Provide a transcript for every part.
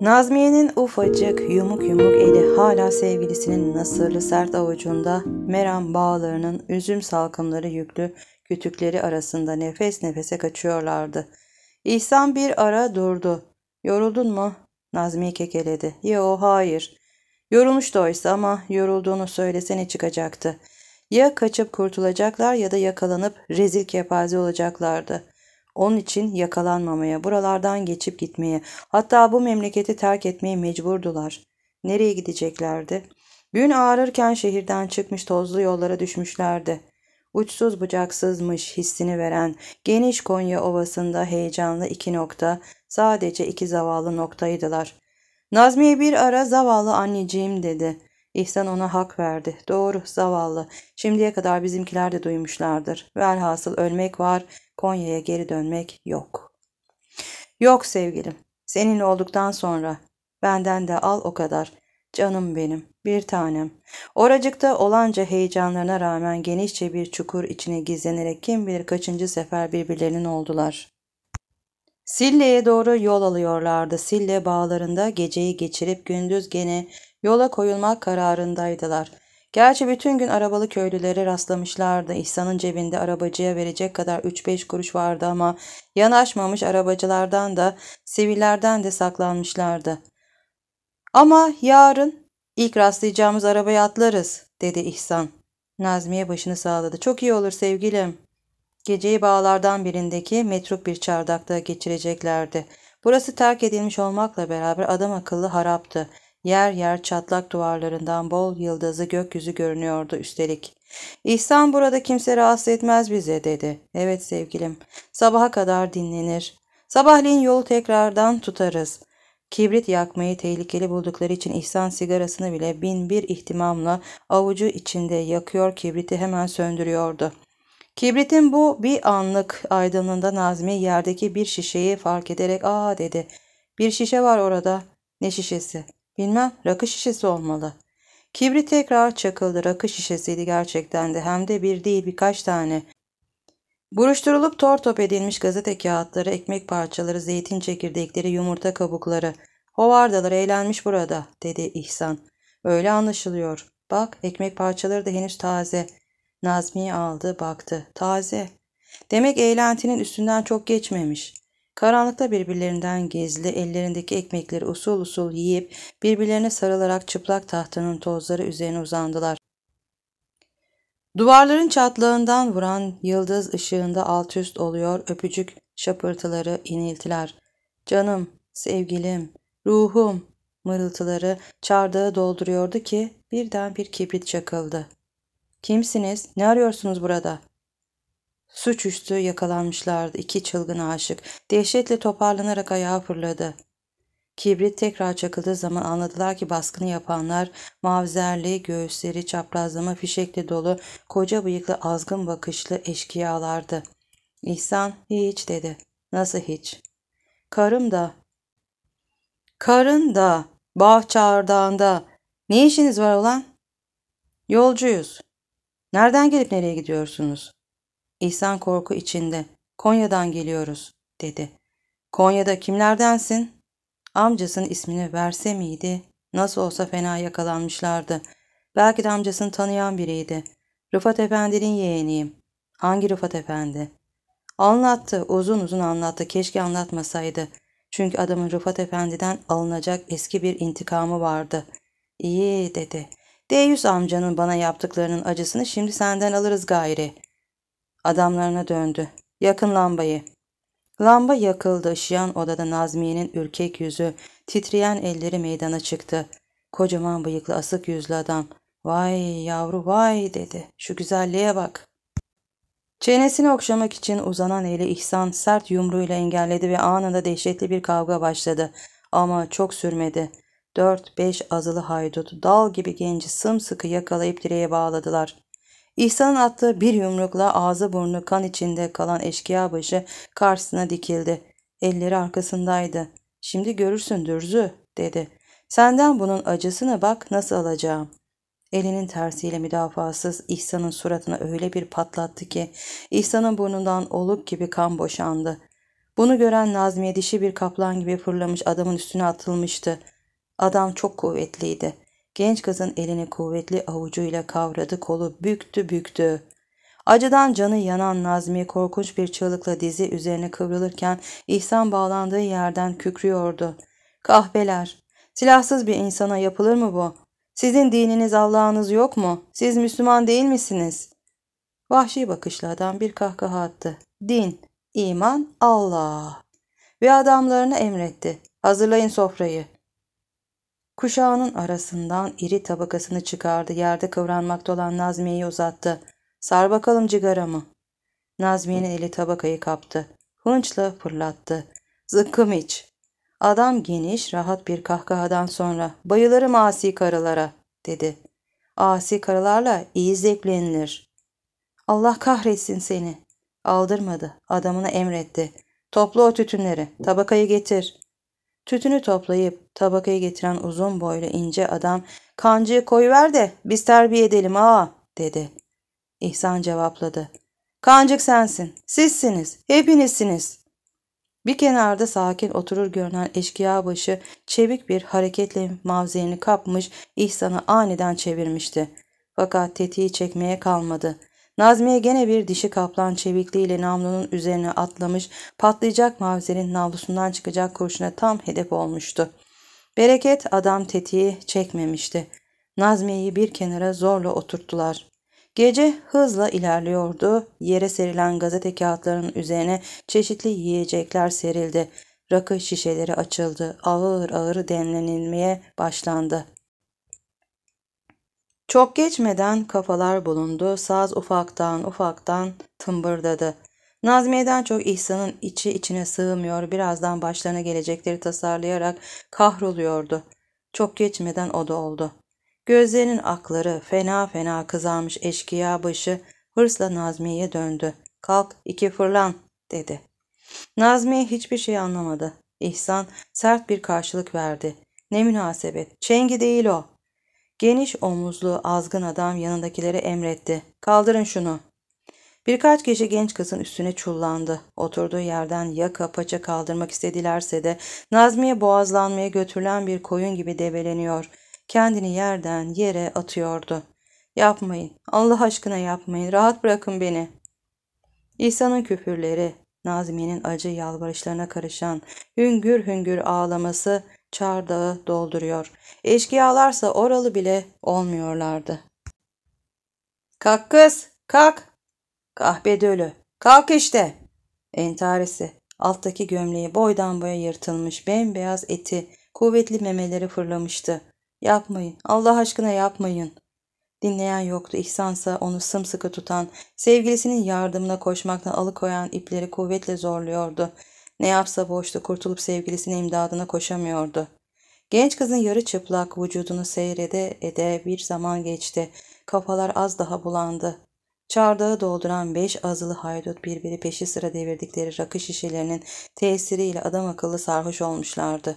Nazmiye'nin ufacık, yumuk yumuk eli hala sevgilisinin nasırlı sert avucunda, Meram bağlarının üzüm salkımları yüklü kütükleri arasında nefes nefese kaçıyorlardı. İhsan bir ara durdu. Yoruldun mu? Nazmiye kekeledi. Yo hayır. Yorulmuştu oysa ama yorulduğunu söylesene çıkacaktı. Ya kaçıp kurtulacaklar ya da yakalanıp rezil kepaze olacaklardı.'' Onun için yakalanmamaya, buralardan geçip gitmeye, hatta bu memleketi terk etmeye mecburdular. Nereye gideceklerdi? Gün ağrırken şehirden çıkmış tozlu yollara düşmüşlerdi. Uçsuz bucaksızmış hissini veren geniş Konya ovasında heyecanlı iki nokta, sadece iki zavallı noktaydılar. Nazmiye bir ara zavallı anneciğim dedi. İhsan ona hak verdi. Doğru, zavallı. Şimdiye kadar bizimkiler de duymuşlardır. Velhasıl ölmek var, Konya'ya geri dönmek yok. Yok sevgilim. Seninle olduktan sonra benden de al o kadar. Canım benim, bir tanem. Oracıkta olanca heyecanlarına rağmen genişçe bir çukur içine gizlenerek kim bilir kaçıncı sefer birbirlerinin oldular. Sille'ye doğru yol alıyorlardı. Sille bağlarında geceyi geçirip gündüz gene yola koyulmak kararındaydılar.'' Gerçi bütün gün arabalı köylülere rastlamışlardı. İhsan'ın cebinde arabacıya verecek kadar 3-5 kuruş vardı ama yanaşmamış arabacılardan da sivillerden de saklanmışlardı. Ama yarın ilk rastlayacağımız arabaya atlarız dedi İhsan. Nazmiye başını sağladı. Çok iyi olur sevgilim. Geceyi bağlardan birindeki metruk bir çardakta geçireceklerdi. Burası terk edilmiş olmakla beraber adam akıllı haraptı. Yer yer çatlak duvarlarından bol yıldızı gökyüzü görünüyordu üstelik. İhsan burada kimse rahatsız etmez bize dedi. Evet sevgilim, sabaha kadar dinlenir. Sabahleyin yolu tekrardan tutarız. Kibrit yakmayı tehlikeli buldukları için İhsan sigarasını bile bin bir ihtimamla avucu içinde yakıyor kibriti hemen söndürüyordu. Kibritin bu bir anlık aydınlığında Nazmi yerdeki bir şişeyi fark ederek ''Aa'' dedi. ''Bir şişe var orada. Ne şişesi?'' Bilmem rakı şişesi olmalı. Kibri tekrar çakıldı. Rakı şişesiydi gerçekten de hem de bir değil birkaç tane. Buruşturulup top edilmiş gazete kağıtları, ekmek parçaları, zeytin çekirdekleri, yumurta kabukları. Hovardalar eğlenmiş burada, dedi İhsan. Öyle anlaşılıyor. Bak ekmek parçaları da henüz taze. Nazmi aldı, baktı. Taze. Demek eğlentinin üstünden çok geçmemiş. Karanlıkta birbirlerinden gizli, ellerindeki ekmekleri usul usul yiyip birbirlerine sarılarak çıplak tahtanın tozları üzerine uzandılar. Duvarların çatlağından vuran yıldız ışığında alt üst oluyor öpücük şapırtıları, iniltiler. Canım, sevgilim, ruhum mırıltıları çardağı dolduruyordu ki birden bir kibrit çakıldı. Kimsiniz? Ne arıyorsunuz burada? Suçüstü yakalanmışlardı iki çılgın aşık. Dehşetle toparlanarak ayağa fırladı. Kibrit tekrar çakıldığı zaman anladılar ki baskını yapanlar mavzerli, göğüsleri çaprazlama fişekle dolu, koca bıyıklı azgın bakışlı eşkıyalardı. İhsan hiç dedi. Nasıl hiç? Karım da. Karın da. Bahçardağında. Ne işiniz var ulan? Yolcuyuz. Nereden gelip nereye gidiyorsunuz? İhsan korku içinde. Konya'dan geliyoruz dedi. Konya'da kimlerdensin? Amcasının ismini verse miydi? Nasıl olsa fena yakalanmışlardı. Belki de amcasını tanıyan biriydi. Rıfat Efendi'nin yeğeniyim. Hangi Rıfat Efendi? Anlattı, uzun uzun anlattı. Keşke anlatmasaydı. Çünkü adamın Rıfat Efendi'den alınacak eski bir intikamı vardı. İyi dedi. Deyüz amcanın bana yaptıklarının acısını şimdi senden alırız gayri. Adamlarına döndü. Yakın lambayı. Lamba yakıldı. Işıyan odada Nazmiye'nin ürkek yüzü, titreyen elleri meydana çıktı. Kocaman bıyıklı asık yüzlü adam. Vay yavru vay dedi. Şu güzelliğe bak. Çenesini okşamak için uzanan eli İhsan sert yumruğuyla engelledi ve anında dehşetli bir kavga başladı. Ama çok sürmedi. Dört beş azılı haydut dal gibi genci sımsıkı yakalayıp direğe bağladılar. İhsan attığı bir yumrukla ağzı burnu kan içinde kalan eşkıya başı karşısına dikildi. Elleri arkasındaydı. Şimdi görürsün dürzü dedi. Senden bunun acısını bak nasıl alacağım. Elinin tersiyle müdafasız İhsan'ın suratına öyle bir patlattı ki İhsan'ın burnundan oluk gibi kan boşandı. Bunu gören Nazmiye dişi bir kaplan gibi fırlamış adamın üstüne atılmıştı. Adam çok kuvvetliydi. Genç kızın elini kuvvetli avucuyla kavradı, kolu büktü büktü. Acıdan canı yanan Nazmi korkunç bir çığlıkla dizi üzerine kıvrılırken İhsan bağlandığı yerden kükrüyordu. Kahveler, silahsız bir insana yapılır mı bu? Sizin dininiz Allah'ınız yok mu? Siz Müslüman değil misiniz? Vahşi bakışlı adam bir kahkaha attı. Din, iman, Allah. Ve adamlarını emretti. Hazırlayın sofrayı. Kuşağının arasından iri tabakasını çıkardı. Yerde kıvranmakta olan Nazmiye'yi uzattı. Sar bakalım cigaramı. Nazmiye'nin eli tabakayı kaptı. Hınçla fırlattı. Zıkkım iç. Adam geniş, rahat bir kahkahadan sonra bayılırım asi karılara dedi. Asi karılarla iyi zevklenilir. Allah kahretsin seni. Aldırmadı. Adamına emretti. Topla o tütünleri. Tabakayı getir. Tütünü toplayıp tabakayı getiren uzun boylu ince adam kancıyı koyuver de biz terbiye edelim ağa dedi. İhsan cevapladı. Kancık sensin, sizsiniz, hepinizsiniz. Bir kenarda sakin oturur görünen eşkıya başı çevik bir hareketle mavzeyini kapmış İhsan'ı aniden çevirmişti. Fakat tetiği çekmeye kalmadı. Nazmiye gene bir dişi kaplan çevikliğiyle namlunun üzerine atlamış, patlayacak mavzerin navlusundan çıkacak kurşuna tam hedef olmuştu. Bereket adam tetiği çekmemişti. Nazmiye'yi bir kenara zorla oturttular. Gece hızla ilerliyordu. Yere serilen gazete kağıtlarının üzerine çeşitli yiyecekler serildi. Rakı şişeleri açıldı. Ağır ağır demlenilmeye başlandı. Çok geçmeden kafalar bulundu, saz ufaktan ufaktan tımbırdadı. Nazmiye'den çok İhsan'ın içi içine sığmıyor, birazdan başlarına gelecekleri tasarlayarak kahroluyordu. Çok geçmeden o da oldu. Gözlerinin akları fena fena kızarmış eşkıya başı hırsla Nazmiye'ye döndü. Kalk iki fırlan dedi. Nazmiye hiçbir şey anlamadı. İhsan sert bir karşılık verdi. Ne münasebet. Çengi değil o. Geniş omuzlu azgın adam yanındakilere emretti. Kaldırın şunu. Birkaç kişi genç kızın üstüne çullandı. Oturduğu yerden yaka paça kaldırmak istedilerse de Nazmiye boğazlanmaya götürülen bir koyun gibi develeniyor. Kendini yerden yere atıyordu. Yapmayın, Allah aşkına yapmayın, rahat bırakın beni. İsa'nın küfürleri, Nazmiye'nin acı yalvarışlarına karışan hüngür hüngür ağlaması çardağı dolduruyor. Eşkıyalarsa oralı bile olmuyorlardı. Kalk kız, kalk. Kahpe dölü, kalk işte. Entaresi, alttaki gömleği boydan boya yırtılmış, bembeyaz eti, kuvvetli memeleri fırlamıştı. Yapmayın, Allah aşkına yapmayın. Dinleyen yoktu. İhsansa onu sımsıkı tutan, sevgilisinin yardımına koşmaktan alıkoyan ipleri kuvvetle zorluyordu. Ne yapsa boştu kurtulup sevgilisinin imdadına koşamıyordu. Genç kızın yarı çıplak vücudunu seyrede ede bir zaman geçti. Kafalar az daha bulandı. Çardağı dolduran beş azılı haydut birbiri peşi sıra devirdikleri rakı şişelerinin tesiriyle adam akıllı sarhoş olmuşlardı.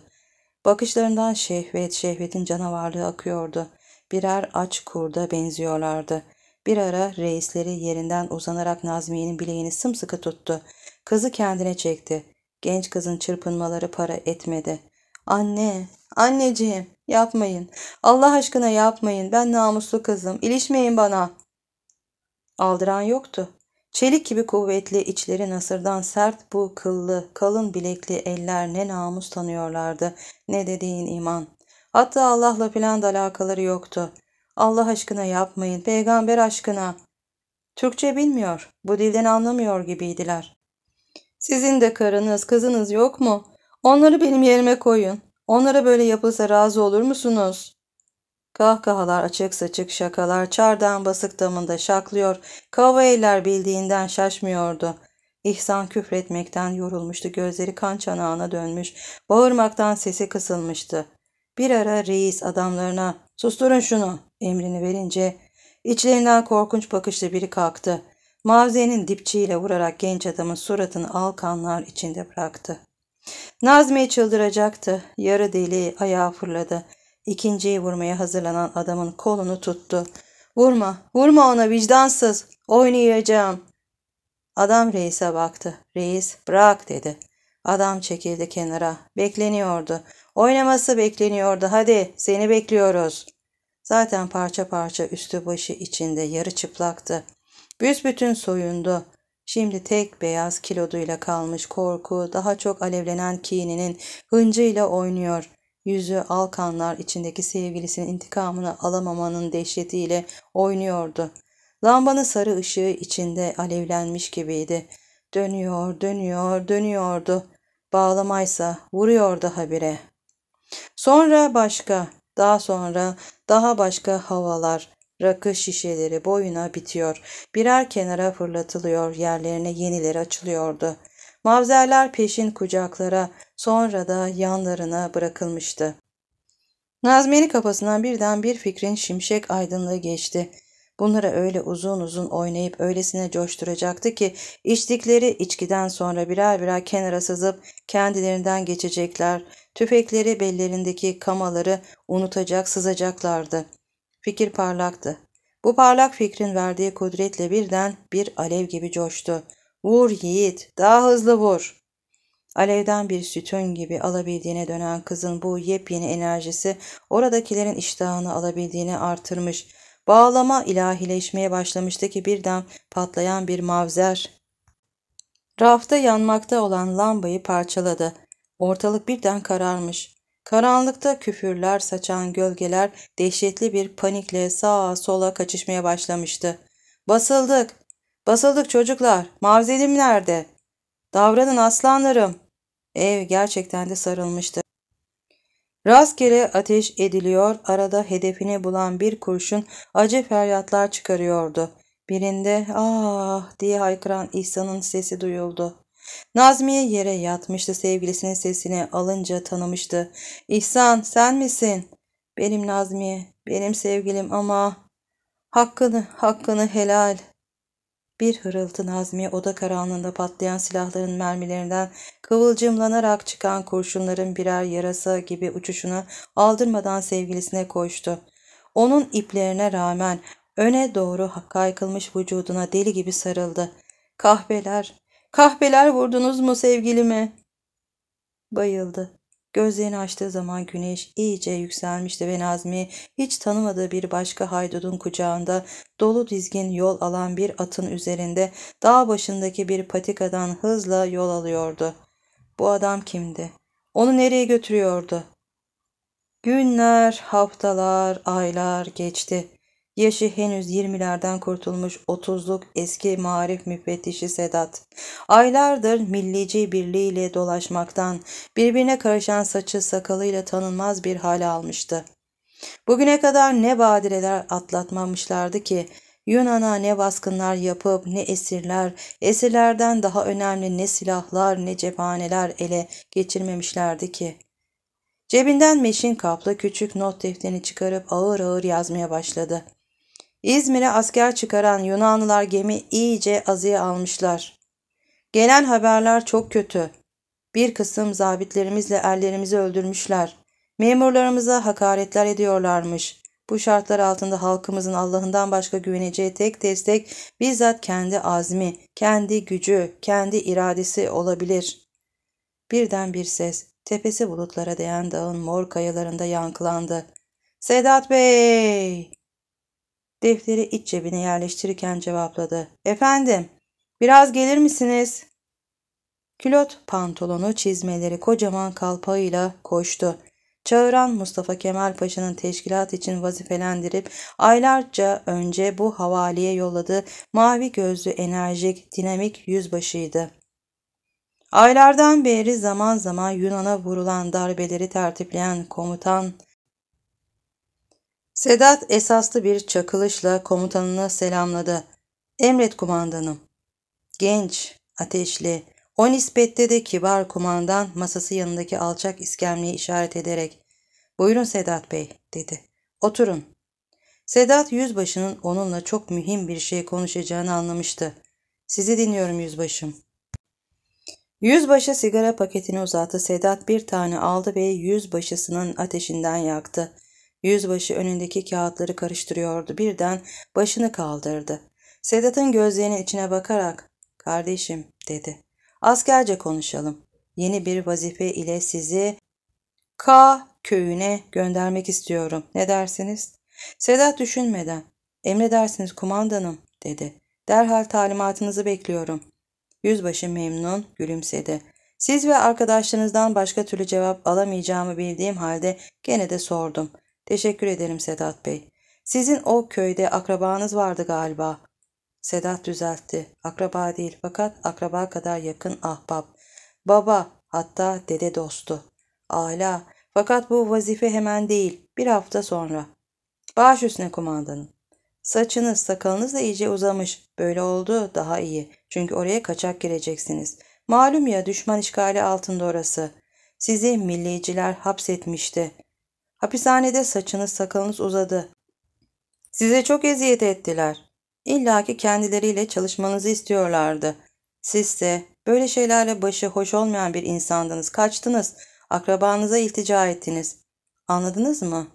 Bakışlarından şehvet, şehvetin canavarlığı akıyordu. Birer aç kurda benziyorlardı. Bir ara reisleri yerinden uzanarak Nazmiye'nin bileğini sımsıkı tuttu. Kızı kendine çekti. Genç kızın çırpınmaları para etmedi. Anne, anneciğim yapmayın. Allah aşkına yapmayın. Ben namuslu kızım. İlişmeyin bana. Aldıran yoktu. Çelik gibi kuvvetli, içleri nasırdan sert bu kıllı, kalın bilekli eller ne namus tanıyorlardı, ne dediğin iman. Hatta Allah'la filan da alakaları yoktu. Allah aşkına yapmayın, peygamber aşkına. Türkçe bilmiyor, bu dilden anlamıyor gibiydiler. Sizin de karınız, kızınız yok mu? Onları benim yerime koyun. Onlara böyle yapılsa razı olur musunuz? Kahkahalar, açık saçık şakalar çardan basık damında şaklıyor. Kavaylar bildiğinden şaşmıyordu. İhsan küfretmekten yorulmuştu. Gözleri kan çanağına dönmüş. Bağırmaktan sesi kısılmıştı. Bir ara reis adamlarına susturun şunu emrini verince içlerinden korkunç bakışlı biri kalktı. Mavzenin dipçiyle vurarak genç adamın suratını alkanlar içinde bıraktı. Nazmiye çıldıracaktı. Yarı deli ayağa fırladı. İkinciyi vurmaya hazırlanan adamın kolunu tuttu. Vurma, vurma ona vicdansız. Oynayacağım. Adam reise baktı. Reis bırak dedi. Adam çekildi kenara. Bekleniyordu. Oynaması bekleniyordu. Hadi seni bekliyoruz. Zaten parça parça üstü başı içinde yarı çıplaktı. Büsbütün soyundu. Şimdi tek beyaz kiloduyla kalmış korku daha çok alevlenen kininin hıncıyla oynuyor. Yüzü alkanlar içindeki sevgilisinin intikamını alamamanın dehşetiyle oynuyordu. Lambanın sarı ışığı içinde alevlenmiş gibiydi. Dönüyor, dönüyor, dönüyordu. Bağlamaysa vuruyordu habire. Sonra başka, daha sonra daha başka havalar. Rakı şişeleri boyuna bitiyor. Birer kenara fırlatılıyor, yerlerine yeniler açılıyordu. Mavzerler peşin kucaklara, sonra da yanlarına bırakılmıştı. Nazmeni kafasından birden bir fikrin şimşek aydınlığı geçti. Bunlara öyle uzun uzun oynayıp öylesine coşturacaktı ki içtikleri içkiden sonra birer birer kenara sızıp kendilerinden geçecekler. Tüfekleri bellerindeki kamaları unutacak sızacaklardı. Fikir parlaktı. Bu parlak fikrin verdiği kudretle birden bir alev gibi coştu. Vur yiğit, daha hızlı vur. Alevden bir sütun gibi alabildiğine dönen kızın bu yepyeni enerjisi oradakilerin iştahını alabildiğini artırmış. Bağlama ilahileşmeye başlamıştı ki birden patlayan bir mavzer. Rafta yanmakta olan lambayı parçaladı. Ortalık birden kararmış. Karanlıkta küfürler saçan gölgeler dehşetli bir panikle sağa sola kaçışmaya başlamıştı. Basıldık, basıldık çocuklar, mavzelim nerede? Davranın aslanlarım. Ev gerçekten de sarılmıştı. Rastgele ateş ediliyor, arada hedefini bulan bir kurşun acı feryatlar çıkarıyordu. Birinde ah diye haykıran İhsan'ın sesi duyuldu. Nazmiye yere yatmıştı sevgilisinin sesini alınca tanımıştı. İhsan sen misin? Benim Nazmiye, benim sevgilim ama hakkını, hakkını helal. Bir hırıltı Nazmiye oda karanlığında patlayan silahların mermilerinden kıvılcımlanarak çıkan kurşunların birer yarasa gibi uçuşunu aldırmadan sevgilisine koştu. Onun iplerine rağmen öne doğru kaykılmış vücuduna deli gibi sarıldı. Kahveler, Kahpeler vurdunuz mu sevgilime? Bayıldı. Gözlerini açtığı zaman güneş iyice yükselmişti ve Nazmi hiç tanımadığı bir başka haydudun kucağında dolu dizgin yol alan bir atın üzerinde dağ başındaki bir patikadan hızla yol alıyordu. Bu adam kimdi? Onu nereye götürüyordu? Günler, haftalar, aylar geçti. Yaşı henüz 20'lerden kurtulmuş 30'luk eski marif müfettişi Sedat. Aylardır millici birliğiyle dolaşmaktan birbirine karışan saçı sakalıyla tanınmaz bir hale almıştı. Bugüne kadar ne badireler atlatmamışlardı ki Yunan'a ne baskınlar yapıp ne esirler, esirlerden daha önemli ne silahlar ne cephaneler ele geçirmemişlerdi ki. Cebinden meşin kaplı küçük not defterini çıkarıp ağır ağır yazmaya başladı. İzmir'e asker çıkaran Yunanlılar gemi iyice azıya almışlar. Gelen haberler çok kötü. Bir kısım zabitlerimizle erlerimizi öldürmüşler. Memurlarımıza hakaretler ediyorlarmış. Bu şartlar altında halkımızın Allah'ından başka güveneceği tek destek bizzat kendi azmi, kendi gücü, kendi iradesi olabilir. Birden bir ses, tepesi bulutlara değen dağın mor kayalarında yankılandı. Sedat Bey! Defteri iç cebine yerleştirirken cevapladı. Efendim, biraz gelir misiniz? Külot pantolonu çizmeleri kocaman kalpağıyla koştu. Çağıran Mustafa Kemal Paşa'nın teşkilat için vazifelendirip aylarca önce bu havaliye yolladığı mavi gözlü enerjik dinamik yüzbaşıydı. Aylardan beri zaman zaman Yunan'a vurulan darbeleri tertipleyen komutan Sedat esaslı bir çakılışla komutanını selamladı. Emret kumandanım. Genç, ateşli, o nispette de kibar kumandan masası yanındaki alçak iskemleyi işaret ederek ''Buyurun Sedat Bey'' dedi. ''Oturun.'' Sedat yüzbaşının onunla çok mühim bir şey konuşacağını anlamıştı. ''Sizi dinliyorum yüzbaşım.'' Yüzbaşı sigara paketini uzattı. Sedat bir tane aldı ve yüzbaşısının ateşinden yaktı. Yüzbaşı önündeki kağıtları karıştırıyordu. Birden başını kaldırdı. Sedat'ın gözlerinin içine bakarak ''Kardeşim'' dedi. ''Askerce konuşalım. Yeni bir vazife ile sizi K köyüne göndermek istiyorum. Ne dersiniz?'' Sedat düşünmeden ''Emredersiniz kumandanım'' dedi. ''Derhal talimatınızı bekliyorum.'' Yüzbaşı memnun gülümsedi. Siz ve arkadaşlarınızdan başka türlü cevap alamayacağımı bildiğim halde gene de sordum. Teşekkür ederim Sedat Bey. Sizin o köyde akrabanız vardı galiba. Sedat düzeltti. Akraba değil fakat akraba kadar yakın ahbap. Baba hatta dede dostu. Ala fakat bu vazife hemen değil bir hafta sonra. Baş üstüne kumandanım. Saçınız sakalınız da iyice uzamış. Böyle oldu daha iyi. Çünkü oraya kaçak gireceksiniz. Malum ya düşman işgali altında orası. Sizi milliyeciler hapsetmişti. Hapishanede saçınız sakalınız uzadı. Size çok eziyet ettiler. İlla ki kendileriyle çalışmanızı istiyorlardı. Siz de böyle şeylerle başı hoş olmayan bir insandınız. Kaçtınız. Akrabanıza iltica ettiniz. Anladınız mı?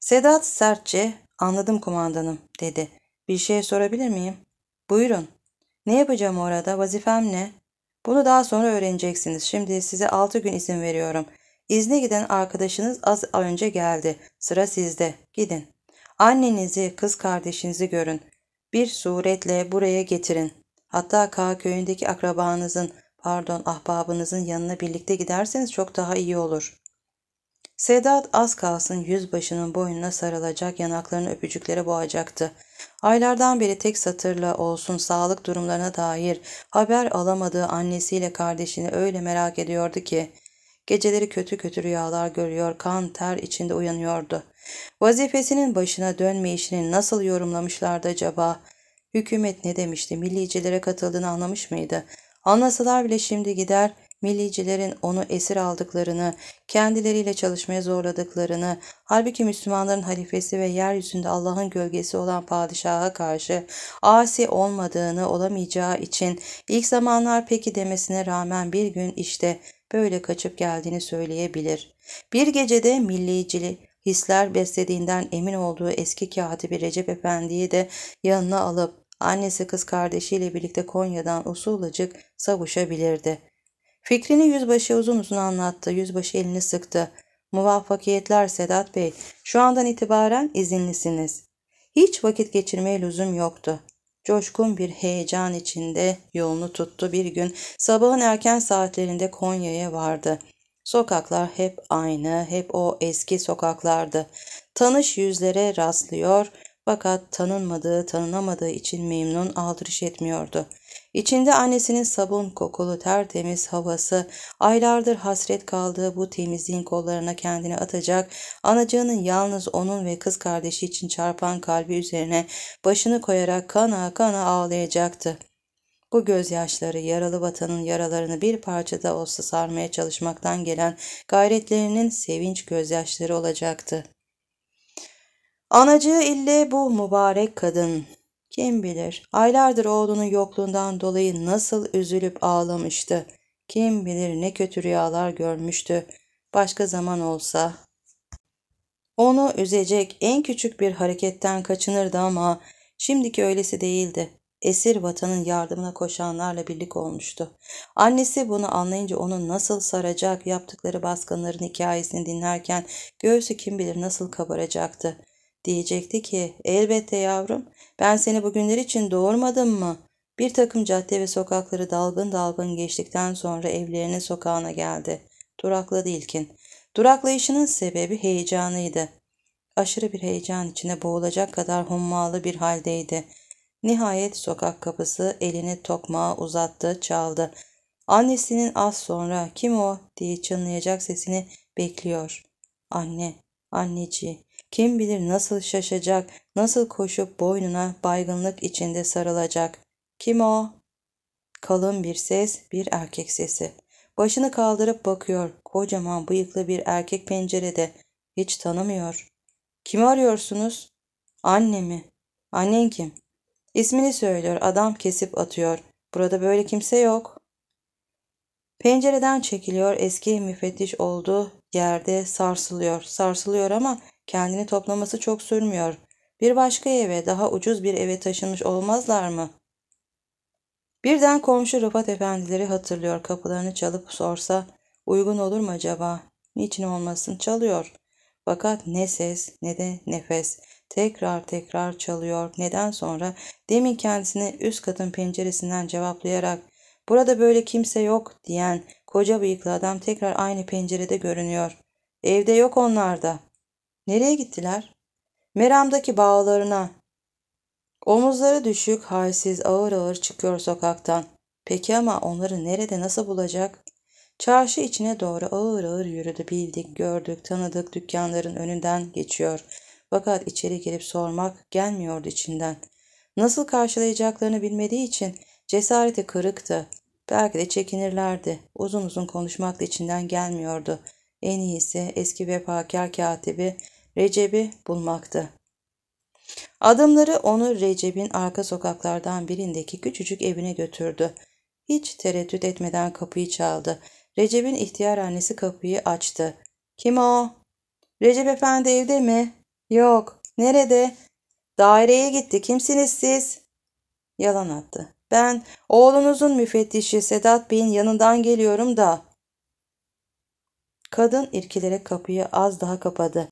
Sedat sertçe anladım kumandanım dedi. Bir şey sorabilir miyim? Buyurun. Ne yapacağım orada? Vazifem ne? Bunu daha sonra öğreneceksiniz. Şimdi size altı gün izin veriyorum. İzne giden arkadaşınız az önce geldi. Sıra sizde. Gidin. Annenizi, kız kardeşinizi görün. Bir suretle buraya getirin. Hatta K köyündeki akrabanızın, pardon ahbabınızın yanına birlikte giderseniz çok daha iyi olur. Sedat az kalsın yüzbaşının boynuna sarılacak, yanaklarını öpücüklere boğacaktı. Aylardan beri tek satırla olsun sağlık durumlarına dair haber alamadığı annesiyle kardeşini öyle merak ediyordu ki Geceleri kötü kötü rüyalar görüyor, kan ter içinde uyanıyordu. Vazifesinin başına dönmeyişini nasıl yorumlamışlardı acaba? Hükümet ne demişti? Millicilere katıldığını anlamış mıydı? Anlasalar bile şimdi gider millicilerin onu esir aldıklarını, kendileriyle çalışmaya zorladıklarını, halbuki Müslümanların halifesi ve yeryüzünde Allah'ın gölgesi olan padişaha karşı asi olmadığını olamayacağı için ilk zamanlar peki demesine rağmen bir gün işte böyle kaçıp geldiğini söyleyebilir. Bir gecede milliyicili hisler beslediğinden emin olduğu eski katibi Recep Efendi'yi de yanına alıp annesi kız kardeşiyle birlikte Konya'dan usulacık savuşabilirdi. Fikrini yüzbaşı uzun uzun anlattı. Yüzbaşı elini sıktı. Muvaffakiyetler Sedat Bey. Şu andan itibaren izinlisiniz. Hiç vakit geçirmeye lüzum yoktu coşkun bir heyecan içinde yolunu tuttu bir gün sabahın erken saatlerinde Konya'ya vardı. Sokaklar hep aynı, hep o eski sokaklardı. Tanış yüzlere rastlıyor fakat tanınmadığı, tanınamadığı için memnun aldırış etmiyordu. İçinde annesinin sabun kokulu tertemiz havası, aylardır hasret kaldığı bu temizliğin kollarına kendini atacak, anacığının yalnız onun ve kız kardeşi için çarpan kalbi üzerine başını koyarak kana kana ağlayacaktı. Bu gözyaşları yaralı vatanın yaralarını bir parçada olsa sarmaya çalışmaktan gelen gayretlerinin sevinç gözyaşları olacaktı. Anacığı ille bu mübarek kadın kim bilir aylardır oğlunun yokluğundan dolayı nasıl üzülüp ağlamıştı. Kim bilir ne kötü rüyalar görmüştü. Başka zaman olsa onu üzecek en küçük bir hareketten kaçınırdı ama şimdiki öylesi değildi. Esir vatanın yardımına koşanlarla birlik olmuştu. Annesi bunu anlayınca onu nasıl saracak yaptıkları baskınların hikayesini dinlerken göğsü kim bilir nasıl kabaracaktı. Diyecekti ki elbette yavrum ben seni bugünler için doğurmadım mı? Bir takım cadde ve sokakları dalgın dalgın geçtikten sonra evlerine sokağına geldi. Durakladı İlkin. Duraklayışının sebebi heyecanıydı. Aşırı bir heyecan içine boğulacak kadar hummalı bir haldeydi. Nihayet sokak kapısı elini tokmağa uzattı, çaldı. Annesinin az sonra kim o diye çınlayacak sesini bekliyor. Anne, anneci, kim bilir nasıl şaşacak, nasıl koşup boynuna baygınlık içinde sarılacak. Kim o? Kalın bir ses, bir erkek sesi. Başını kaldırıp bakıyor. Kocaman bıyıklı bir erkek pencerede. Hiç tanımıyor. Kimi arıyorsunuz? Annemi. Annen kim? İsmini söylüyor. Adam kesip atıyor. Burada böyle kimse yok. Pencereden çekiliyor. Eski müfettiş olduğu yerde sarsılıyor. Sarsılıyor ama Kendini toplaması çok sürmüyor. Bir başka eve, daha ucuz bir eve taşınmış olmazlar mı? Birden komşu Rıfat efendileri hatırlıyor. Kapılarını çalıp sorsa uygun olur mu acaba? Niçin olmasın? Çalıyor. Fakat ne ses ne de nefes. Tekrar tekrar çalıyor. Neden sonra demin kendisini üst katın penceresinden cevaplayarak burada böyle kimse yok diyen koca bıyıklı adam tekrar aynı pencerede görünüyor. Evde yok onlar da. Nereye gittiler? Meram'daki bağlarına. Omuzları düşük, halsiz, ağır ağır çıkıyor sokaktan. Peki ama onları nerede nasıl bulacak? Çarşı içine doğru ağır ağır yürüdü. Bildik, gördük, tanıdık dükkanların önünden geçiyor. Fakat içeri girip sormak gelmiyordu içinden. Nasıl karşılayacaklarını bilmediği için cesareti kırıktı. Belki de çekinirlerdi. Uzun uzun konuşmak da içinden gelmiyordu. En iyisi eski vefakar katibi Recep'i bulmaktı. Adımları onu Recep'in arka sokaklardan birindeki küçücük evine götürdü. Hiç tereddüt etmeden kapıyı çaldı. Recep'in ihtiyar annesi kapıyı açtı. Kim o? Recep efendi evde mi? Yok. Nerede? Daireye gitti. Kimsiniz siz? Yalan attı. Ben oğlunuzun müfettişi Sedat Bey'in yanından geliyorum da. Kadın irkilerek kapıyı az daha kapadı.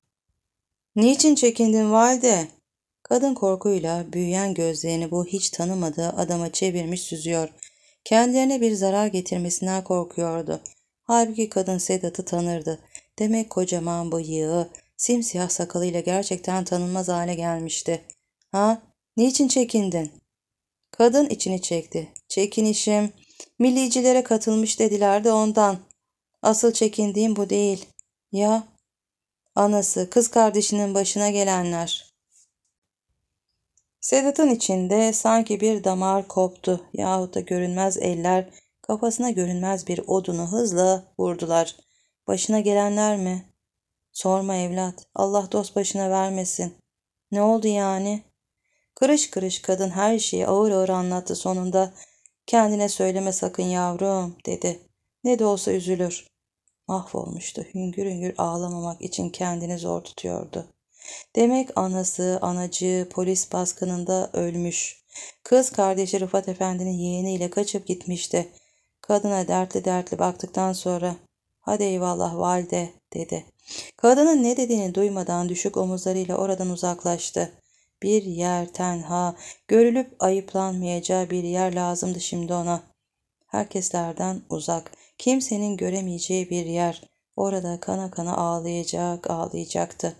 Niçin çekindin valide? Kadın korkuyla büyüyen gözlerini bu hiç tanımadığı adama çevirmiş süzüyor. Kendilerine bir zarar getirmesinden korkuyordu. Halbuki kadın Sedat'ı tanırdı. Demek kocaman bıyığı, simsiyah sakalıyla gerçekten tanınmaz hale gelmişti. Ha? Niçin çekindin? Kadın içini çekti. Çekinişim. Millicilere katılmış dediler de ondan. Asıl çekindiğim bu değil. Ya anası, kız kardeşinin başına gelenler. Sedat'ın içinde sanki bir damar koptu yahut da görünmez eller kafasına görünmez bir odunu hızla vurdular. Başına gelenler mi? Sorma evlat, Allah dost başına vermesin. Ne oldu yani? Kırış kırış kadın her şeyi ağır ağır anlattı sonunda. Kendine söyleme sakın yavrum dedi. Ne de olsa üzülür mahvolmuştu. Hüngür hüngür ağlamamak için kendini zor tutuyordu. Demek anası, anacı polis baskınında ölmüş. Kız kardeşi Rıfat Efendi'nin yeğeniyle kaçıp gitmişti. Kadına dertli dertli baktıktan sonra ''Hadi eyvallah valide'' dedi. Kadının ne dediğini duymadan düşük omuzlarıyla oradan uzaklaştı. Bir yer tenha, görülüp ayıplanmayacağı bir yer lazımdı şimdi ona. Herkeslerden uzak, Kimsenin göremeyeceği bir yer. Orada kana kana ağlayacak, ağlayacaktı.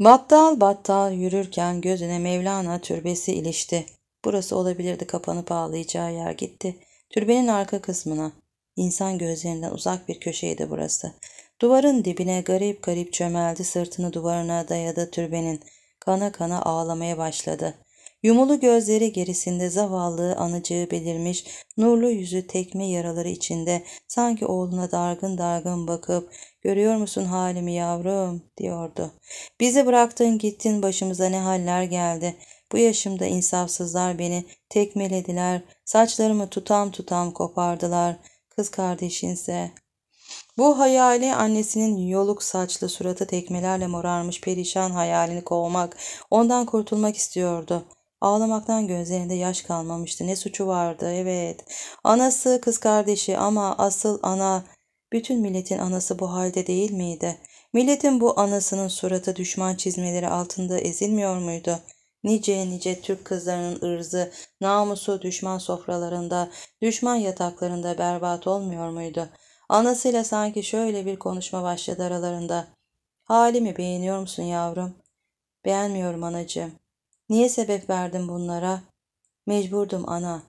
Battal battal yürürken gözüne Mevlana türbesi ilişti. Burası olabilirdi kapanıp ağlayacağı yer gitti. Türbenin arka kısmına, İnsan gözlerinden uzak bir köşeydi burası. Duvarın dibine garip garip çömeldi sırtını duvarına dayadı türbenin. Kana kana ağlamaya başladı.'' Yumulu gözleri gerisinde zavallı anıcığı belirmiş, nurlu yüzü tekme yaraları içinde sanki oğluna dargın dargın bakıp ''Görüyor musun halimi yavrum?'' diyordu. ''Bizi bıraktın gittin başımıza ne haller geldi. Bu yaşımda insafsızlar beni tekmelediler, saçlarımı tutam tutam kopardılar. Kız kardeşinse bu hayali annesinin yoluk saçlı suratı tekmelerle morarmış perişan hayalini kovmak, ondan kurtulmak istiyordu. Ağlamaktan gözlerinde yaş kalmamıştı. Ne suçu vardı? Evet. Anası, kız kardeşi ama asıl ana, bütün milletin anası bu halde değil miydi? Milletin bu anasının suratı düşman çizmeleri altında ezilmiyor muydu? Nice nice Türk kızlarının ırzı, namusu düşman sofralarında, düşman yataklarında berbat olmuyor muydu? Anasıyla sanki şöyle bir konuşma başladı aralarında. Halimi beğeniyor musun yavrum? Beğenmiyorum anacığım. Niye sebep verdin bunlara? Mecburdum ana.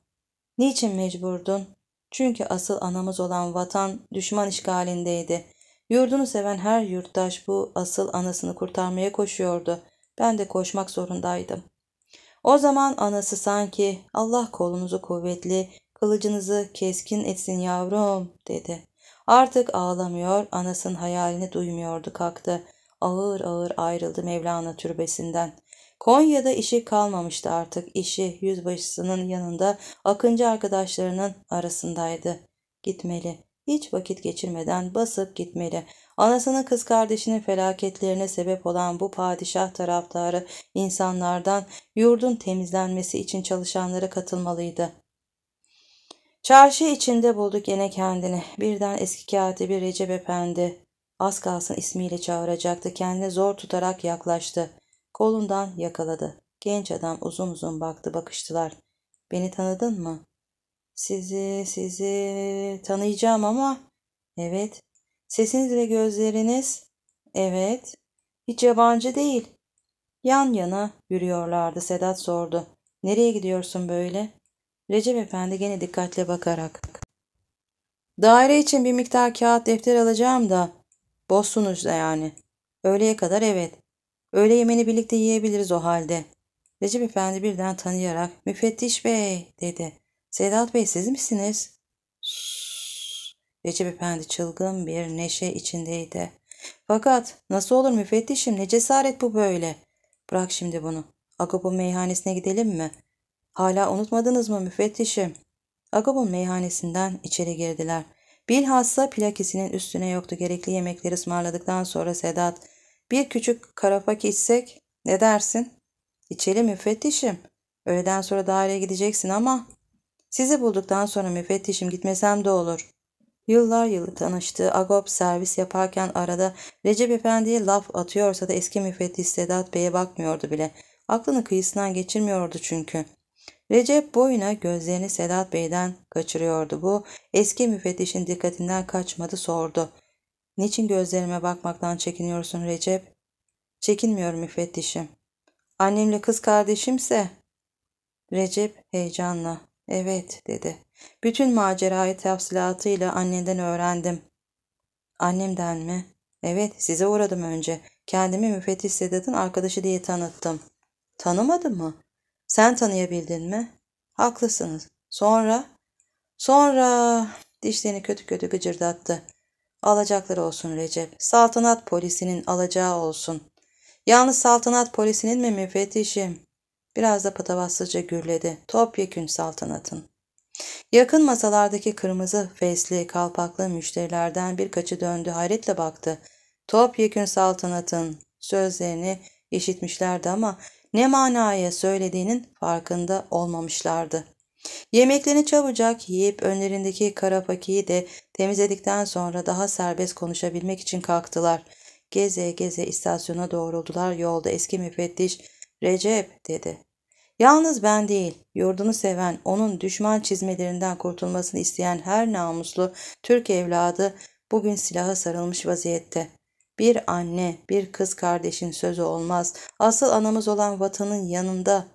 Niçin mecburdun? Çünkü asıl anamız olan vatan düşman işgalindeydi. Yurdunu seven her yurttaş bu asıl anasını kurtarmaya koşuyordu. Ben de koşmak zorundaydım. O zaman anası sanki Allah kolunuzu kuvvetli, kılıcınızı keskin etsin yavrum dedi. Artık ağlamıyor, anasının hayalini duymuyordu kalktı. Ağır ağır ayrıldı Mevlana türbesinden. Konya'da işi kalmamıştı artık. İşi yüzbaşısının yanında Akıncı arkadaşlarının arasındaydı. Gitmeli. Hiç vakit geçirmeden basıp gitmeli. Anasının kız kardeşinin felaketlerine sebep olan bu padişah taraftarı insanlardan yurdun temizlenmesi için çalışanlara katılmalıydı. Çarşı içinde bulduk yine kendini. Birden eski katibi Recep Efendi. Az kalsın ismiyle çağıracaktı. Kendini zor tutarak yaklaştı. Kolundan yakaladı. Genç adam uzun uzun baktı bakıştılar. Beni tanıdın mı? Sizi, sizi tanıyacağım ama. Evet. Sesiniz ve gözleriniz. Evet. Hiç yabancı değil. Yan yana yürüyorlardı. Sedat sordu. Nereye gidiyorsun böyle? Recep Efendi gene dikkatle bakarak. Daire için bir miktar kağıt defter alacağım da. da yani. Öğleye kadar evet. Öğle yemeğini birlikte yiyebiliriz o halde. Recep Efendi birden tanıyarak müfettiş bey dedi. Sedat bey siz misiniz? Recep Efendi çılgın bir neşe içindeydi. Fakat nasıl olur müfettişim ne cesaret bu böyle. Bırak şimdi bunu. Agop'un meyhanesine gidelim mi? Hala unutmadınız mı müfettişim? Agop'un meyhanesinden içeri girdiler. Bilhassa plakisinin üstüne yoktu gerekli yemekleri ısmarladıktan sonra Sedat bir küçük karafak içsek ne dersin? İçelim müfettişim. Öğleden sonra daireye gideceksin ama sizi bulduktan sonra müfettişim gitmesem de olur. Yıllar yılı tanıştığı Agop servis yaparken arada Recep Efendi'ye laf atıyorsa da eski müfettiş Sedat Bey'e bakmıyordu bile. Aklını kıyısından geçirmiyordu çünkü. Recep boyuna gözlerini Sedat Bey'den kaçırıyordu. Bu eski müfettişin dikkatinden kaçmadı sordu. Niçin gözlerime bakmaktan çekiniyorsun Recep? Çekinmiyorum müfettişim. Annemle kız kardeşimse? Recep heyecanla. Evet dedi. Bütün macerayı tafsilatıyla annenden öğrendim. Annemden mi? Evet size uğradım önce. Kendimi müfettiş Sedat'ın arkadaşı diye tanıttım. Tanımadı mı? Sen tanıyabildin mi? Haklısınız. Sonra? Sonra dişlerini kötü kötü gıcırdattı. Alacakları olsun Recep. Saltanat polisinin alacağı olsun. Yalnız saltanat polisinin mi müfettişim? Biraz da patavatsızca gürledi. Topyekün saltanatın. Yakın masalardaki kırmızı fesli, kalpaklı müşterilerden birkaçı döndü hayretle baktı. Topyekün saltanatın sözlerini işitmişlerdi ama ne manaya söylediğinin farkında olmamışlardı. Yemeklerini çabucak yiyip önlerindeki kara pakiyi de temizledikten sonra daha serbest konuşabilmek için kalktılar. Geze geze istasyona doğruldular yolda eski müfettiş Recep dedi. Yalnız ben değil, yurdunu seven, onun düşman çizmelerinden kurtulmasını isteyen her namuslu Türk evladı bugün silaha sarılmış vaziyette. Bir anne, bir kız kardeşin sözü olmaz. Asıl anamız olan vatanın yanında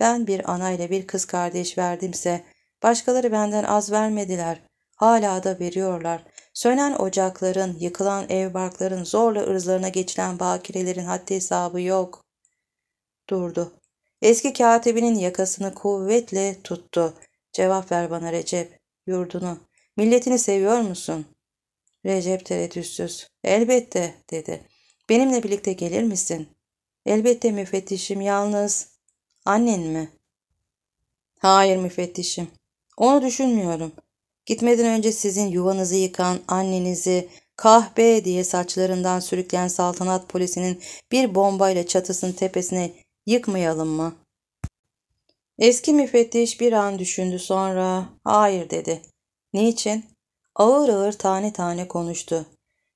ben bir ana ile bir kız kardeş verdimse başkaları benden az vermediler. Hala da veriyorlar. Sönen ocakların, yıkılan ev barkların, zorla ırzlarına geçilen bakirelerin haddi hesabı yok. Durdu. Eski katibinin yakasını kuvvetle tuttu. Cevap ver bana Recep. Yurdunu, milletini seviyor musun? Recep tereddütsüz. Elbette dedi. Benimle birlikte gelir misin? Elbette müfettişim yalnız. Annen mi? Hayır müfettişim. Onu düşünmüyorum. Gitmeden önce sizin yuvanızı yıkan annenizi kahpe diye saçlarından sürükleyen saltanat polisinin bir bombayla çatısının tepesine yıkmayalım mı? Eski müfettiş bir an düşündü sonra hayır dedi. Niçin? Ağır ağır tane tane konuştu.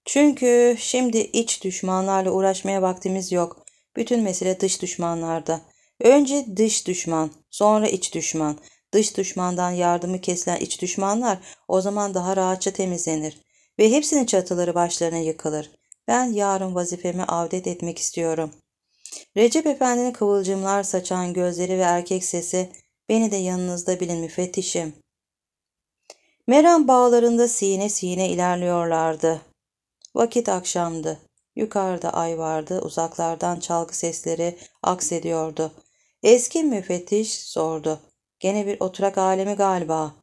Çünkü şimdi iç düşmanlarla uğraşmaya vaktimiz yok. Bütün mesele dış düşmanlarda. Önce dış düşman, sonra iç düşman. Dış düşmandan yardımı kesilen iç düşmanlar o zaman daha rahatça temizlenir ve hepsinin çatıları başlarına yıkılır. Ben yarın vazifemi avdet etmek istiyorum. Recep Efendi'nin kıvılcımlar saçan gözleri ve erkek sesi beni de yanınızda bilin müfettişim. Meram bağlarında sine sine ilerliyorlardı. Vakit akşamdı. Yukarıda ay vardı, uzaklardan çalgı sesleri aksediyordu. Eski müfettiş sordu. Gene bir oturak alemi galiba.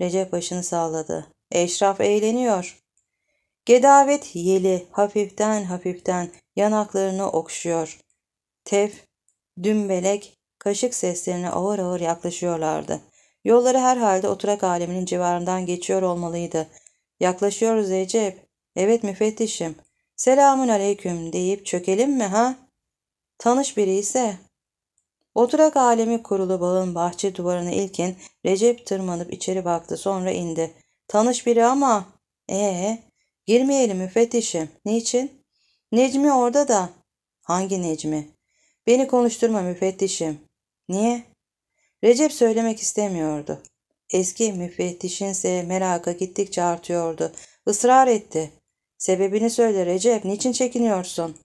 Recep başını salladı. Eşraf eğleniyor. Gedavet yeli hafiften hafiften yanaklarını okşuyor. Tef, dümbelek, kaşık seslerine ağır ağır yaklaşıyorlardı. Yolları herhalde oturak aleminin civarından geçiyor olmalıydı. Yaklaşıyoruz Recep. Evet müfettişim. Selamun aleyküm deyip çökelim mi ha? Tanış biri ise Oturak alemi kurulu bağın bahçe duvarına ilkin Recep tırmanıp içeri baktı sonra indi. Tanış biri ama... Ee, girmeyelim müfettişim. Niçin? Necmi orada da. Hangi Necmi? Beni konuşturma müfettişim. Niye? Recep söylemek istemiyordu. Eski müfettişin müfettişinse merakı gittikçe artıyordu. Israr etti. Sebebini söyle Recep, niçin çekiniyorsun?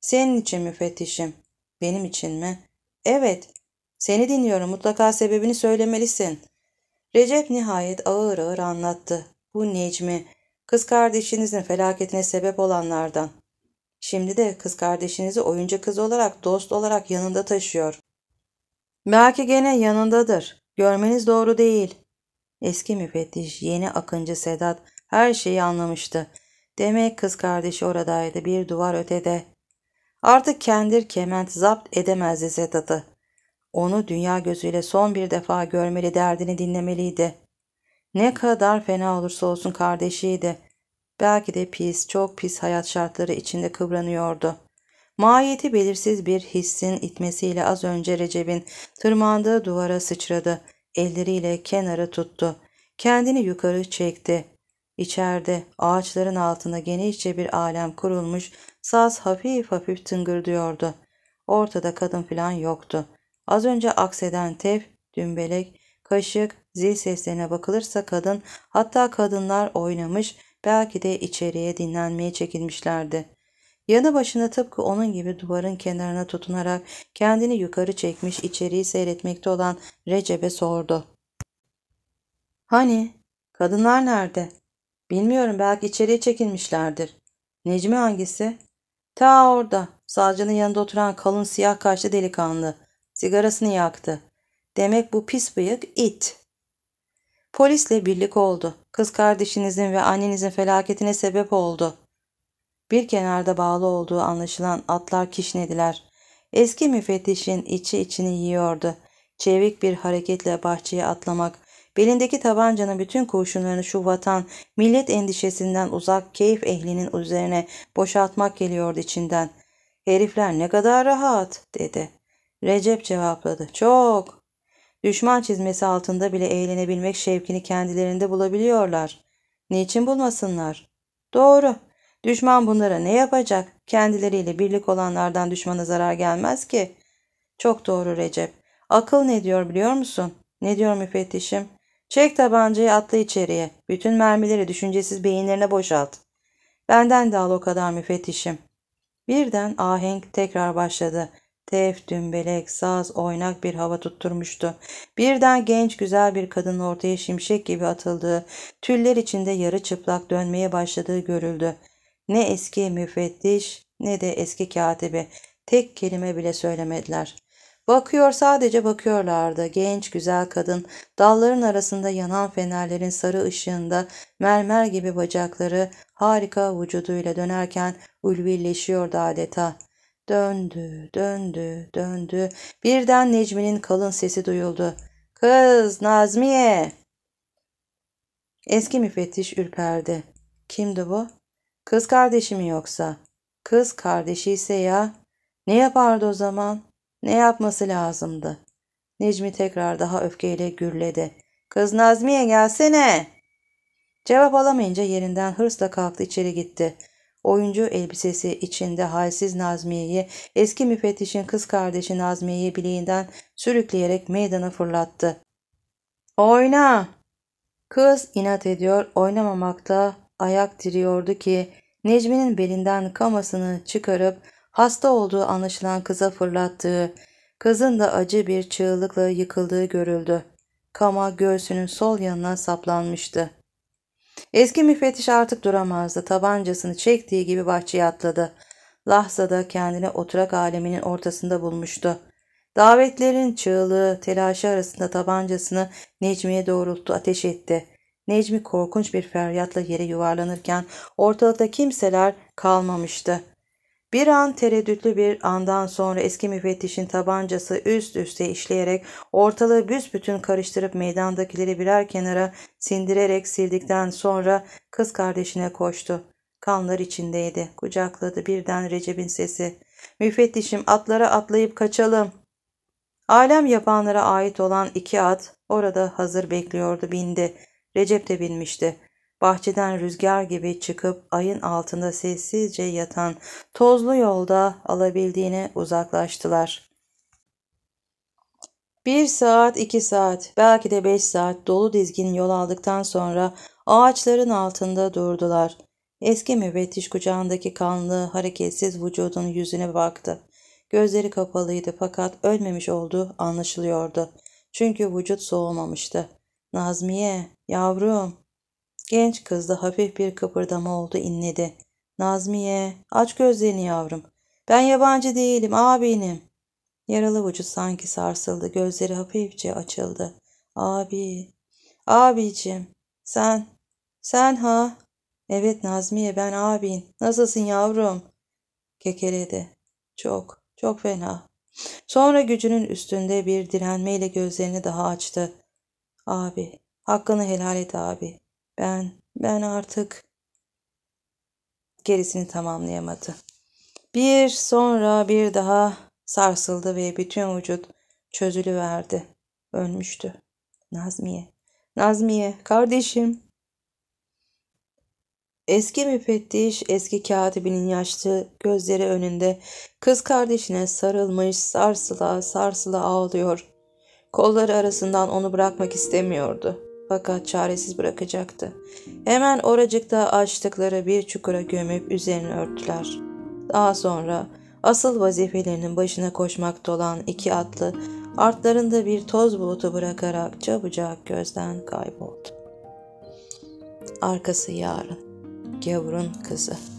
Senin için müfettişim. Benim için mi? Evet, seni dinliyorum. Mutlaka sebebini söylemelisin. Recep nihayet ağır ağır anlattı. Bu Necmi, kız kardeşinizin felaketine sebep olanlardan. Şimdi de kız kardeşinizi oyuncu kız olarak, dost olarak yanında taşıyor. Belki gene yanındadır. Görmeniz doğru değil. Eski müfettiş, yeni akıncı Sedat her şeyi anlamıştı. Demek kız kardeşi oradaydı bir duvar ötede. Artık kendir kement zapt edemezdi Sedat'ı. Onu dünya gözüyle son bir defa görmeli derdini dinlemeliydi. Ne kadar fena olursa olsun kardeşiydi. Belki de pis, çok pis hayat şartları içinde kıvranıyordu. Mahiyeti belirsiz bir hissin itmesiyle az önce Recep'in tırmandığı duvara sıçradı. Elleriyle kenarı tuttu. Kendini yukarı çekti. İçeride ağaçların altına genişçe bir alem kurulmuş, saz hafif hafif tıngırdıyordu. Ortada kadın filan yoktu. Az önce akseden tef, dümbelek, kaşık, zil seslerine bakılırsa kadın, hatta kadınlar oynamış, belki de içeriye dinlenmeye çekilmişlerdi. Yanı başına tıpkı onun gibi duvarın kenarına tutunarak kendini yukarı çekmiş içeriği seyretmekte olan Recep'e sordu. ''Hani? Kadınlar nerede?'' Bilmiyorum belki içeriye çekilmişlerdir. Necmi hangisi? Ta orada. Savcının yanında oturan kalın siyah kaşlı delikanlı. Sigarasını yaktı. Demek bu pis bıyık it. Polisle birlik oldu. Kız kardeşinizin ve annenizin felaketine sebep oldu. Bir kenarda bağlı olduğu anlaşılan atlar kişnediler. Eski müfettişin içi içini yiyordu. Çevik bir hareketle bahçeye atlamak, Belindeki tabancanın bütün kurşunlarını şu vatan, millet endişesinden uzak keyif ehlinin üzerine boşaltmak geliyordu içinden. Herifler ne kadar rahat dedi. Recep cevapladı. Çok. Düşman çizmesi altında bile eğlenebilmek şevkini kendilerinde bulabiliyorlar. Niçin bulmasınlar? Doğru. Düşman bunlara ne yapacak? Kendileriyle birlik olanlardan düşmana zarar gelmez ki. Çok doğru Recep. Akıl ne diyor biliyor musun? Ne diyor müfettişim? Çek tabancayı atla içeriye. Bütün mermileri düşüncesiz beyinlerine boşalt. Benden de al o kadar müfettişim. Birden ahenk tekrar başladı. Tef, dümbelek, saz, oynak bir hava tutturmuştu. Birden genç güzel bir kadının ortaya şimşek gibi atıldığı, tüller içinde yarı çıplak dönmeye başladığı görüldü. Ne eski müfettiş ne de eski katibi tek kelime bile söylemediler. Bakıyor sadece bakıyorlardı. Genç güzel kadın dalların arasında yanan fenerlerin sarı ışığında mermer gibi bacakları harika vücuduyla dönerken ulvilleşiyordu adeta. Döndü, döndü, döndü. Birden Necmi'nin kalın sesi duyuldu. Kız Nazmiye! Eski müfettiş ürperdi. Kimdi bu? Kız kardeşi mi yoksa? Kız kardeşi ise ya? Ne yapardı o zaman? Ne yapması lazımdı? Necmi tekrar daha öfkeyle gürledi. Kız Nazmiye gelsene. Cevap alamayınca yerinden hırsla kalktı içeri gitti. Oyuncu elbisesi içinde halsiz Nazmiye'yi eski müfettişin kız kardeşi Nazmiye'yi bileğinden sürükleyerek meydana fırlattı. Oyna! Kız inat ediyor oynamamakta ayak diriyordu ki Necmi'nin belinden kamasını çıkarıp hasta olduğu anlaşılan kıza fırlattığı, kızın da acı bir çığlıkla yıkıldığı görüldü. Kama göğsünün sol yanına saplanmıştı. Eski müfettiş artık duramazdı. Tabancasını çektiği gibi bahçeye atladı. Lahza'da kendini oturak aleminin ortasında bulmuştu. Davetlerin çığlığı telaşı arasında tabancasını Necmi'ye doğrulttu ateş etti. Necmi korkunç bir feryatla yere yuvarlanırken ortalıkta kimseler kalmamıştı. Bir an tereddütlü bir andan sonra eski müfettişin tabancası üst üste işleyerek ortalığı büsbütün karıştırıp meydandakileri birer kenara sindirerek sildikten sonra kız kardeşine koştu. Kanlar içindeydi. Kucakladı birden Recep'in sesi. Müfettişim atlara atlayıp kaçalım. Alem yapanlara ait olan iki at orada hazır bekliyordu bindi. Recep de binmişti bahçeden rüzgar gibi çıkıp ayın altında sessizce yatan tozlu yolda alabildiğine uzaklaştılar. Bir saat, iki saat, belki de beş saat dolu dizgin yol aldıktan sonra ağaçların altında durdular. Eski müfettiş kucağındaki kanlı, hareketsiz vücudun yüzüne baktı. Gözleri kapalıydı fakat ölmemiş olduğu anlaşılıyordu. Çünkü vücut soğumamıştı. Nazmiye, yavrum, Genç kızda hafif bir kıpırdama oldu inledi. Nazmiye aç gözlerini yavrum. Ben yabancı değilim abinim. Yaralı vücut sanki sarsıldı. Gözleri hafifçe açıldı. Abi, abicim sen, sen ha? Evet Nazmiye ben abin. Nasılsın yavrum? Kekeledi. Çok, çok fena. Sonra gücünün üstünde bir direnmeyle gözlerini daha açtı. Abi, hakkını helal et abi. Ben, ben artık gerisini tamamlayamadı. Bir sonra bir daha sarsıldı ve bütün vücut çözülüverdi. Ölmüştü. Nazmiye, Nazmiye, kardeşim. Eski müfettiş, eski katibinin yaşlı gözleri önünde kız kardeşine sarılmış, sarsıla sarsıla ağlıyor. Kolları arasından onu bırakmak istemiyordu fakat çaresiz bırakacaktı. Hemen oracıkta açtıkları bir çukura gömüp üzerini örttüler. Daha sonra asıl vazifelerinin başına koşmakta olan iki atlı artlarında bir toz bulutu bırakarak çabucak gözden kayboldu. Arkası yarın. Gavurun kızı.